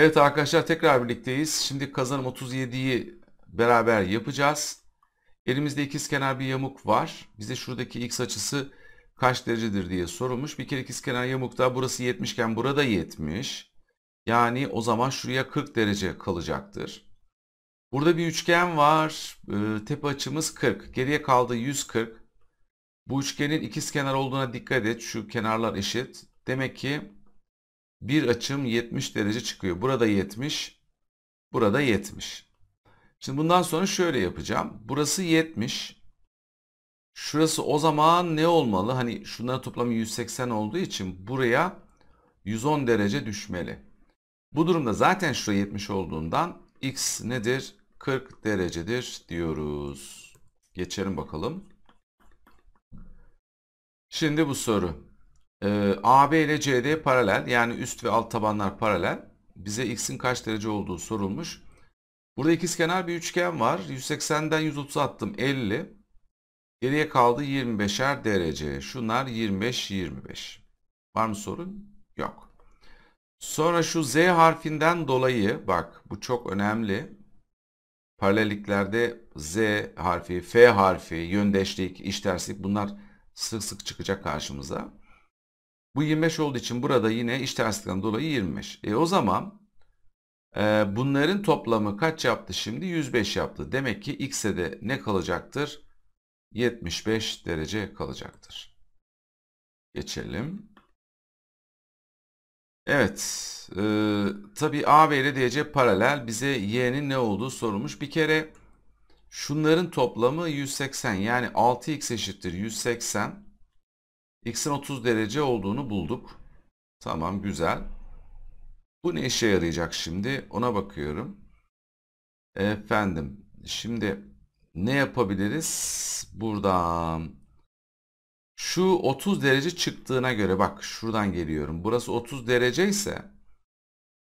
Evet arkadaşlar tekrar birlikteyiz. Şimdi kazanım 37'yi beraber yapacağız. Elimizde ikiz kenar bir yamuk var. Bize şuradaki x açısı kaç derecedir diye sorulmuş. Bir kere ikiz kenar yamukta burası 70 iken burada 70. Yani o zaman şuraya 40 derece kalacaktır. Burada bir üçgen var. E, tepe açımız 40. Geriye kaldı 140. Bu üçgenin ikiz kenar olduğuna dikkat et. Şu kenarlar eşit. Demek ki bir açım 70 derece çıkıyor. Burada 70, burada 70. Şimdi bundan sonra şöyle yapacağım. Burası 70. Şurası o zaman ne olmalı? Hani şunların toplamı 180 olduğu için buraya 110 derece düşmeli. Bu durumda zaten şuraya 70 olduğundan x nedir? 40 derecedir diyoruz. Geçelim bakalım. Şimdi bu soru. E, ee, AB ile CD paralel yani üst ve alt tabanlar paralel. Bize x'in kaç derece olduğu sorulmuş. Burada ikizkenar bir üçgen var. 180'den 130 attım 50. Geriye kaldı 25'er derece. Şunlar 25 25. Var mı sorun? Yok. Sonra şu z harfinden dolayı bak bu çok önemli. Paralelliklerde z harfi, f harfi, yöndeşlik, işterslik bunlar sık sık çıkacak karşımıza. Bu 25 olduğu için burada yine iş tersliğinden dolayı 25. E o zaman e, bunların toplamı kaç yaptı şimdi? 105 yaptı. Demek ki x'e de ne kalacaktır? 75 derece kalacaktır. Geçelim. Evet. E, tabii A ve DC paralel. Bize y'nin ne olduğu sorulmuş. Bir kere şunların toplamı 180. Yani 6x eşittir 180 x'in 30 derece olduğunu bulduk. Tamam güzel. Bu ne işe yarayacak şimdi? Ona bakıyorum. Efendim şimdi ne yapabiliriz? Buradan şu 30 derece çıktığına göre bak şuradan geliyorum. Burası 30 derece ise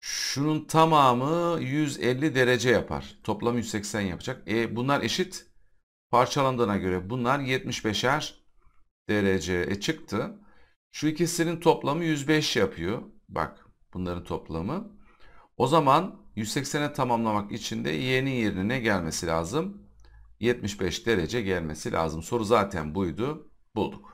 şunun tamamı 150 derece yapar. Toplam 180 yapacak. E bunlar eşit. Parçalandığına göre bunlar 75'er derece e, çıktı. Şu ikisinin toplamı 105 yapıyor. Bak bunların toplamı. O zaman 180'e tamamlamak için de y'nin yerine ne gelmesi lazım. 75 derece gelmesi lazım. Soru zaten buydu. Bulduk.